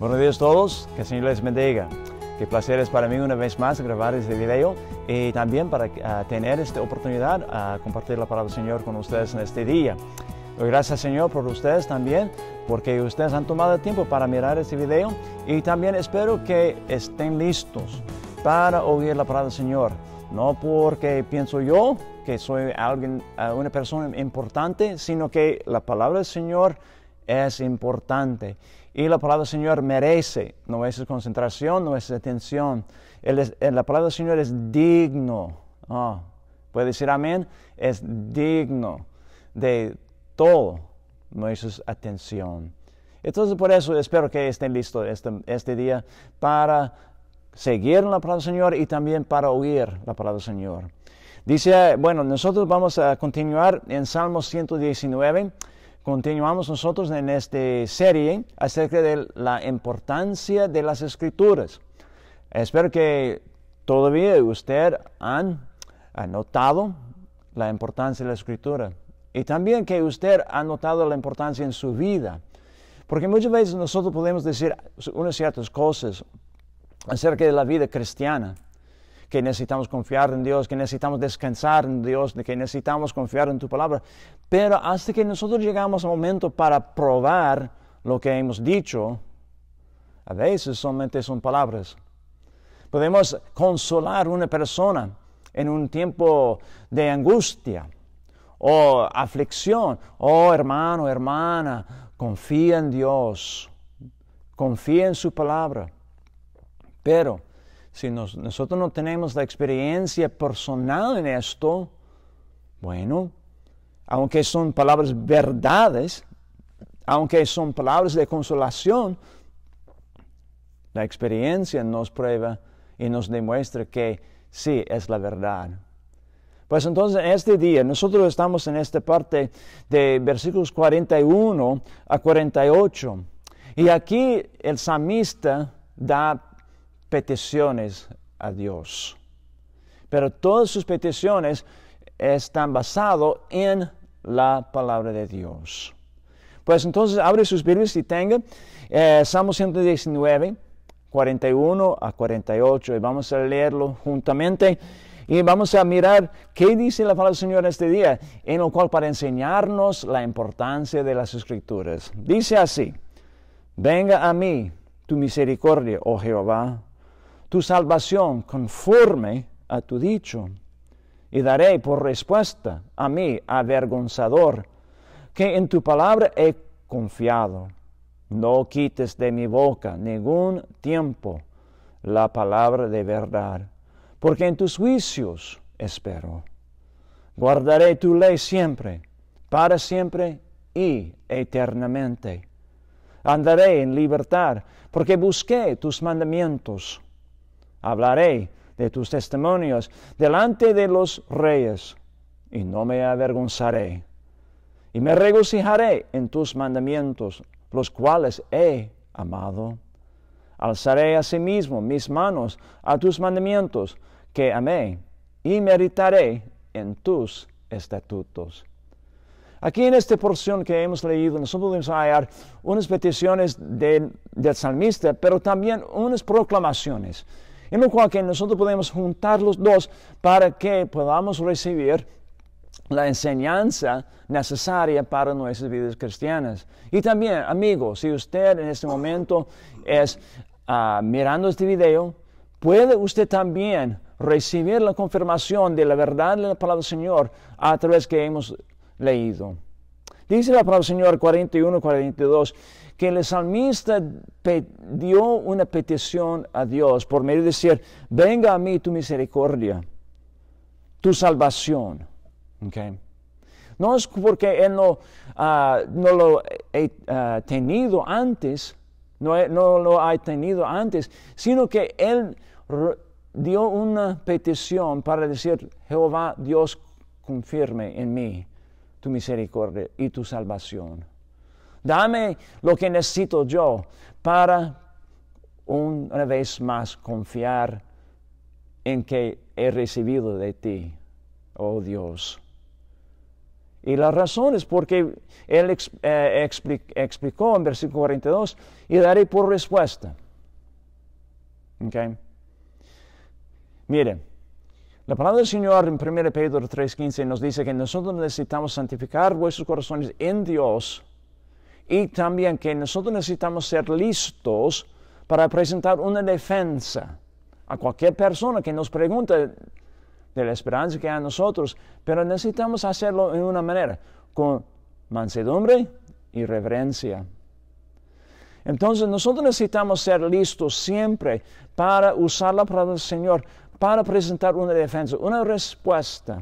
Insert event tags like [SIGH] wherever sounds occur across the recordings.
Buenos días a todos, que el Señor les bendiga. Qué placer es para mí una vez más grabar este video y también para eh, tener esta oportunidad a eh, compartir la palabra del Señor con ustedes en este día. Doy gracias Señor por ustedes también, porque ustedes han tomado tiempo para mirar este video y también espero que estén listos para oír la palabra del Señor. No porque pienso yo que soy alguien, eh, una persona importante, sino que la palabra del Señor es importante. Y la palabra del Señor merece, no concentración, no atención. la palabra del Señor es digno. Ah, ¿Puede decir amén? Es digno de todo nuestra atención. Entonces por eso espero que estén listos este, este día para seguir la palabra del Señor y también para oír la palabra del Señor. Dice, bueno, nosotros vamos a continuar en Salmo 119. Continuamos nosotros en esta serie acerca de la importancia de las escrituras. Espero que todavía usted han notado la importancia de la escritura y también que usted ha notado la importancia en su vida. Porque muchas veces nosotros podemos decir unas ciertas cosas acerca de la vida cristiana, que necesitamos confiar en Dios, que necesitamos descansar en Dios, que necesitamos confiar en tu palabra. Pero hasta que nosotros llegamos al momento para probar lo que hemos dicho, a veces solamente son palabras. Podemos consolar a una persona en un tiempo de angustia o aflicción. Oh hermano, hermana, confía en Dios, confía en su palabra. Pero si nosotros no tenemos la experiencia personal en esto, bueno, aunque son palabras verdades, aunque son palabras de consolación, la experiencia nos prueba y nos demuestra que sí es la verdad. Pues entonces este día nosotros estamos en esta parte de versículos 41 a 48 y aquí el samista da peticiones a Dios. Pero todas sus peticiones están basadas en la palabra de Dios. Pues entonces abre sus Biblias y tenga eh, Salmo 119, 41 a 48 y vamos a leerlo juntamente y vamos a mirar qué dice la palabra del Señor este día, en lo cual para enseñarnos la importancia de las escrituras. Dice así, venga a mí tu misericordia, oh Jehová, tu salvación conforme a tu dicho, y daré por respuesta a mí avergonzador, que en tu palabra he confiado. No quites de mi boca ningún tiempo la palabra de verdad, porque en tus juicios espero. Guardaré tu ley siempre, para siempre y eternamente. Andaré en libertad, porque busqué tus mandamientos. Hablaré de tus testimonios delante de los reyes y no me avergonzaré. Y me regocijaré en tus mandamientos, los cuales he amado. Alzaré asimismo mis manos a tus mandamientos que amé y meditaré en tus estatutos. Aquí en esta porción que hemos leído, nosotros podemos hallar unas peticiones del, del salmista, pero también unas proclamaciones en lo cual que nosotros podemos juntar los dos para que podamos recibir la enseñanza necesaria para nuestras vidas cristianas. Y también, amigos, si usted en este momento es ah, mirando este video, puede usted también recibir la confirmación de la verdad de la palabra del Señor a través que hemos leído. Dice la palabra del Señor 41, 42 que el salmista dio una petición a Dios por medio de decir, venga a mí tu misericordia, tu salvación. No es porque él no, ah, no lo ha ah, tenido antes, no, no, lo ha tenido antes, sino que él dio una petición para decir, Jehová Dios, confirme en mí tu misericordia y tu salvación. Dame lo que necesito yo para una vez más confiar en que he recibido de ti, oh Dios. Y la razón es porque él eh, explicó en versículo 42, y daré por respuesta. Okay. Miren, la palabra del Señor en 1 Pedro 3.15 nos dice que nosotros necesitamos santificar vuestros corazones en Dios y también que nosotros necesitamos ser listos para presentar una defensa a cualquier persona que nos pregunte de la esperanza que hay en nosotros, pero necesitamos hacerlo en una manera, con mansedumbre y reverencia. Entonces nosotros necesitamos ser listos siempre para usar la palabra del Señor, para presentar una defensa, una respuesta.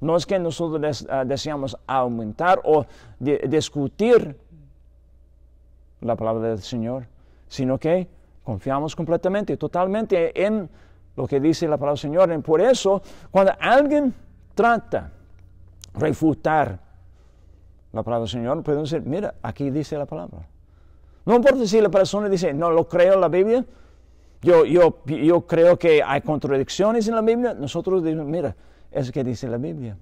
No es que nosotros ah, deseamos aumentar o discutir la palabra del Señor, sino que confiamos completamente, totalmente en lo que dice la palabra del Señor. por eso, cuando alguien trata refutar la palabra del Señor, podemos decir, mira, aquí dice la palabra. No importa si la persona dice, no lo creo la Biblia, yo, yo, yo creo que hay contradicciones en la Biblia, nosotros decimos, mira, es que dice la Biblia.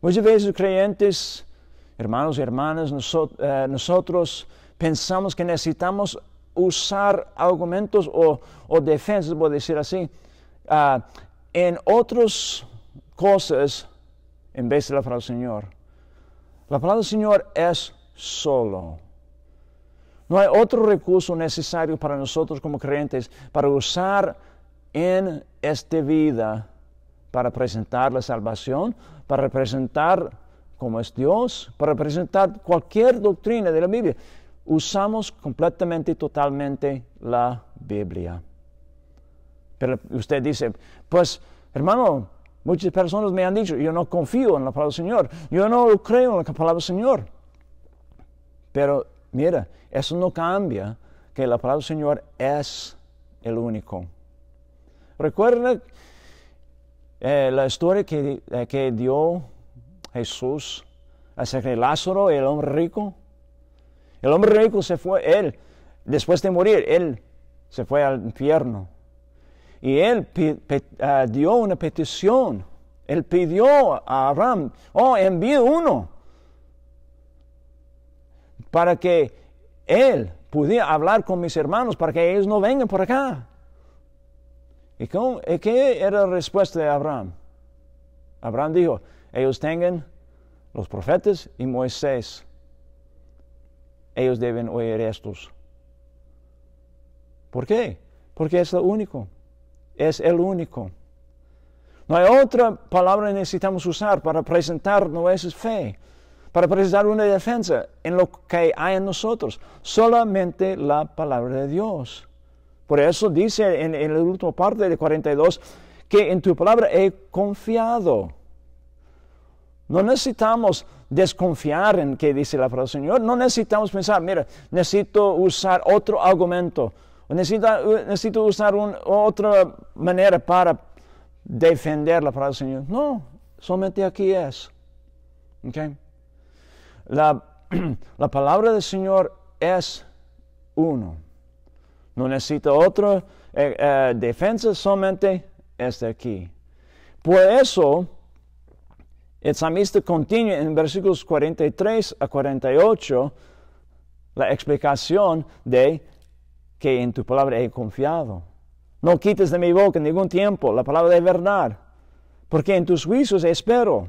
Muchas veces creyentes Hermanos y hermanas, eh, nosotros, pensamos que necesitamos usar argumentos o, defensas, por decir así, ah, en otras cosas en vez de la palabra del Señor. La palabra del Señor es solo. No hay otro recurso necesario para nosotros como creyentes para usar en esta vida para presentar la salvación, para presentar como es Dios, para presentar cualquier doctrina de la Biblia. Usamos completamente y totalmente la Biblia. Pero usted dice, pues hermano, muchas personas me han dicho, yo no confío en la palabra del Señor, yo no creo en la palabra del Señor. Pero mira, eso no cambia que la palabra del Señor es el único. Recuerda eh, la historia que, eh, que dio Jesús hace que Lázaro, el hombre rico, el hombre rico se fue, él, después de morir, él se fue al infierno. Y él ah, dio una petición, él pidió a Abraham, oh, envíe uno, para que él pudiera hablar con mis hermanos, para que ellos no vengan por acá. ¿Y qué era la respuesta de Abraham? Abraham dijo, ellos tengan los profetas y Moisés. Ellos deben oír estos. ¿Por qué? Porque es lo único. Es el único. No hay otra palabra que necesitamos usar para presentar nuestra fe, para presentar una defensa en lo que hay en nosotros. Solamente la palabra de Dios. Por eso dice en, el la última parte de 42 que en tu palabra he confiado. No necesitamos desconfiar en que dice la palabra del Señor. No necesitamos pensar, mira, necesito usar otro argumento. necesito, usar otra manera para defender la palabra del Señor. No, solamente aquí es. Okay. La, [CLEARS THROAT] la palabra del Señor es uno. No necesita otra eh, eh, defensa, solamente es aquí. Por eso, el salmista continúa en versículos 43 a 48 la explicación de que en tu palabra he confiado. No quites de mi boca en ningún tiempo la palabra de verdad, porque en tus juicios espero.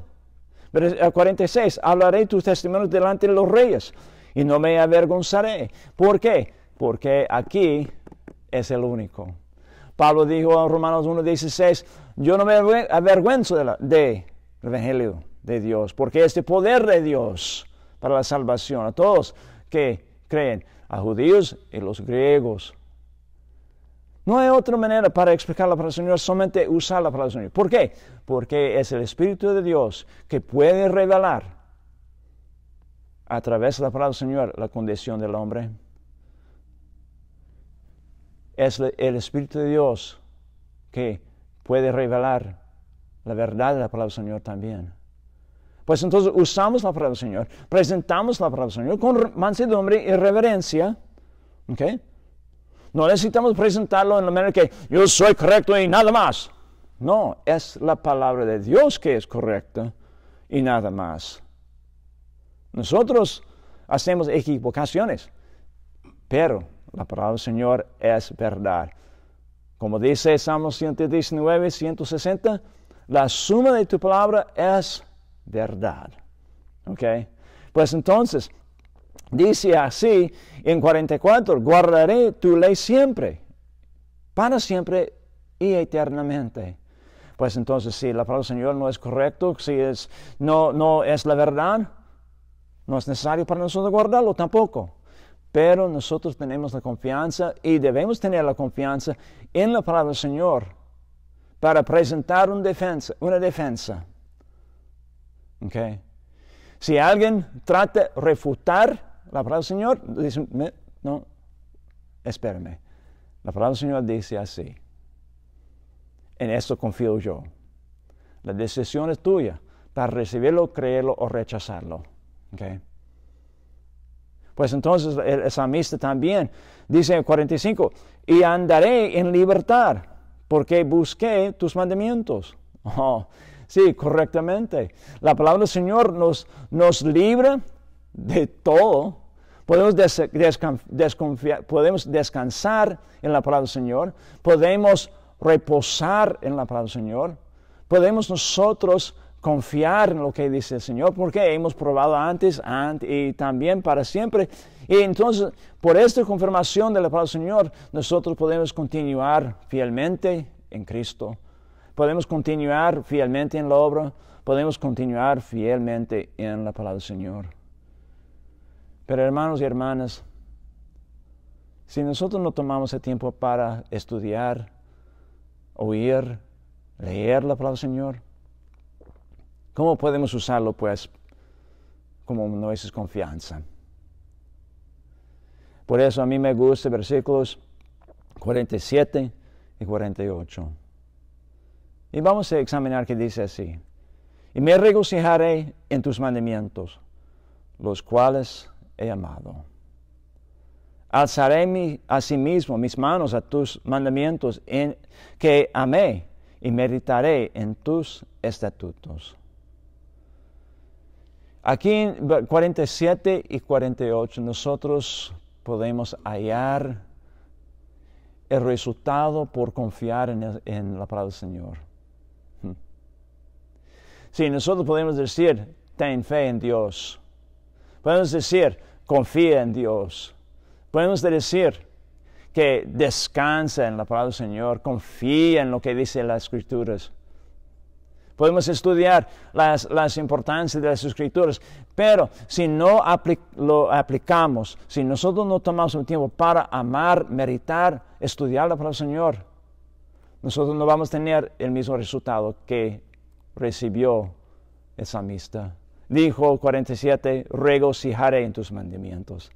Versículo 46, hablaré tus testimonios delante de los reyes y no me avergonzaré. ¿Por qué? Porque aquí es el único. Pablo dijo en Romanos 16, yo no me avergüenzo de, de Evangelio de Dios, porque este poder de Dios para la salvación a todos que creen, a judíos y los griegos. No hay otra manera para explicar la palabra del Señor, solamente usar la palabra del Señor. ¿Por qué? Porque es el Espíritu de Dios que puede revelar a través de la palabra del Señor la condición del hombre. Es el Espíritu de Dios que puede revelar la verdad de la palabra del Señor también. Pues entonces usamos la palabra del Señor, presentamos la palabra del Señor con mansedumbre y reverencia. ¿okay? No necesitamos presentarlo en la manera que yo soy correcto y nada más. No, es la palabra de Dios que es correcta y nada más. Nosotros hacemos equivocaciones, pero la palabra del Señor es verdad. Como dice Salmo 119, 160, la suma de tu palabra es verdad. ¿Ok? Pues entonces, dice así en 44, guardaré tu ley siempre, para siempre y eternamente. Pues entonces, si la palabra del Señor no es correcto, si es, no, no es la verdad, no es necesario para nosotros guardarlo tampoco. Pero nosotros tenemos la confianza y debemos tener la confianza en la palabra del Señor para presentar una defensa. Si alguien trata de refutar la palabra del Señor, dice, no, espérame. La palabra del Señor dice así. En esto confío yo. La decisión es tuya para recibirlo, creerlo o rechazarlo. Pues entonces el, el, también dice en 45, y andaré en libertad porque busqué tus mandamientos. Oh, sí, correctamente. La palabra del Señor nos, nos libra de todo. Podemos, podemos descansar en la palabra del Señor. Podemos reposar en la palabra del Señor. Podemos nosotros confiar en lo que dice el Señor, porque hemos probado antes, y también para siempre. Y entonces, por esta confirmación de la palabra del Señor, nosotros podemos continuar fielmente en Cristo, podemos continuar fielmente en la obra, podemos continuar fielmente en la palabra del Señor. Pero hermanos y hermanas, si nosotros no tomamos el tiempo para estudiar, oír, leer la palabra del Señor, ¿Cómo podemos usarlo, pues, como no es confianza? Por eso a mí me gusta versículos 47 y 48. Y vamos a examinar que dice así. Y me regocijaré en tus mandamientos, los cuales he amado. Alzaré mi, mismo mis manos a tus mandamientos que amé y meditaré en tus estatutos. Aquí en 47 y 48 nosotros podemos hallar el resultado por confiar en, la palabra del Señor. Hmm. sí, nosotros podemos decir, ten fe en Dios. Podemos decir, confía en Dios. Podemos decir que descansa en la palabra del Señor, confía en lo que dice las Escrituras. Podemos estudiar las, las importancias de las escrituras, pero si no lo aplicamos, si nosotros no tomamos un tiempo para amar, meritar, estudiar la palabra del Señor, nosotros no vamos a tener el mismo resultado que recibió esa misa. Dijo 47, regocijaré en tus mandamientos.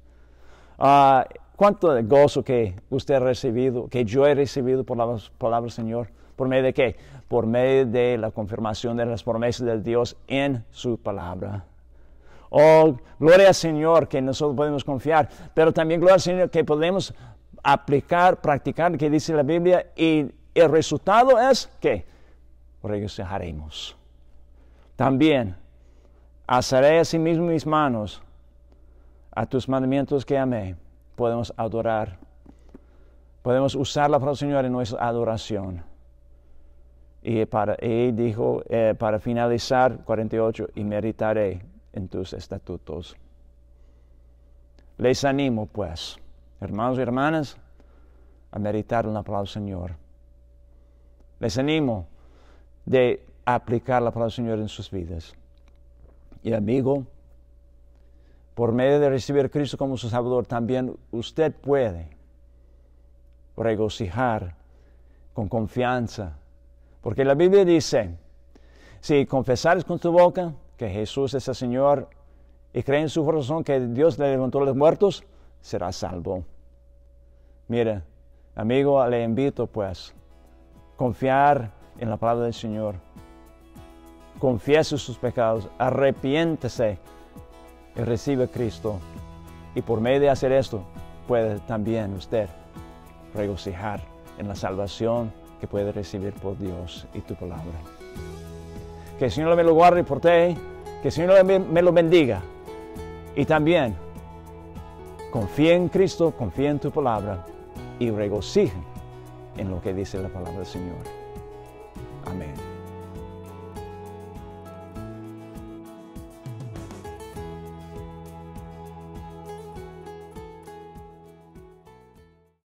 Ah, ¿Cuánto gozo que usted ha recibido, que yo he recibido por la palabra del Señor? ¿Por medio de qué? Por medio de la confirmación de las promesas de Dios en su palabra. Oh, gloria al Señor que nosotros podemos confiar, pero también gloria al Señor que podemos aplicar, practicar lo que dice la Biblia y el resultado es que regresaremos. También haceré a mismo mis manos a tus mandamientos que amé. Podemos adorar. Podemos usar la palabra del Señor en nuestra adoración. Y para dijo, eh, para finalizar, 48, y meditaré en tus estatutos. Les animo, pues, hermanos y hermanas, a meditar en la palabra del Señor. Les animo de aplicar la palabra del Señor en sus vidas. Y amigo, por medio de recibir a Cristo como su Salvador, también usted puede regocijar con confianza porque la Biblia dice, si confesares con tu boca que Jesús es el Señor y crees en su corazón que Dios le levantó a los muertos, serás salvo. Mira, amigo, le invito pues, confiar en la palabra del Señor. Confiese sus pecados, arrepiéntese y recibe a Cristo. Y por medio de hacer esto, puede también usted regocijar en la salvación que puede recibir por Dios y tu palabra. Que el Señor me lo guarde por ti, que el Señor me lo bendiga. Y también, confía en Cristo, confía en tu palabra y regocija en lo que dice la palabra del Señor. Amén.